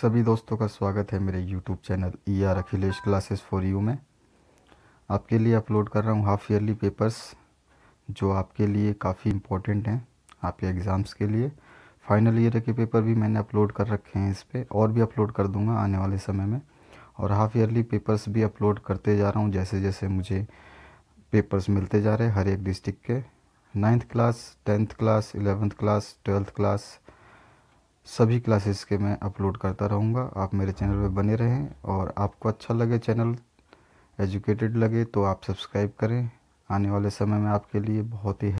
सभी दोस्तों का स्वागत है मेरे YouTube channel E R Akhilesh classes for you में आपके लिए अपलोड कर रहा हूँ हाफ ईयरली पेपर्स जो आपके लिए काफ़ी इम्पोर्टेंट हैं आपके एग्ज़ाम्स के लिए फाइनल ईयर के पेपर भी मैंने अपलोड कर रखे हैं इस पर और भी अपलोड कर दूँगा आने वाले समय में और हाफ ईयरली पेपर्स भी अपलोड करते जा रहा हूँ जैसे जैसे मुझे पेपर्स मिलते जा रहे हैं हर एक डिस्ट्रिक्ट के ninth class tenth class eleventh class twelfth class सभी क्लासेस के मैं अपलोड करता रहूँगा आप मेरे चैनल पर बने रहें और आपको अच्छा लगे चैनल एजुकेटेड लगे तो आप सब्सक्राइब करें आने वाले समय में आपके लिए बहुत ही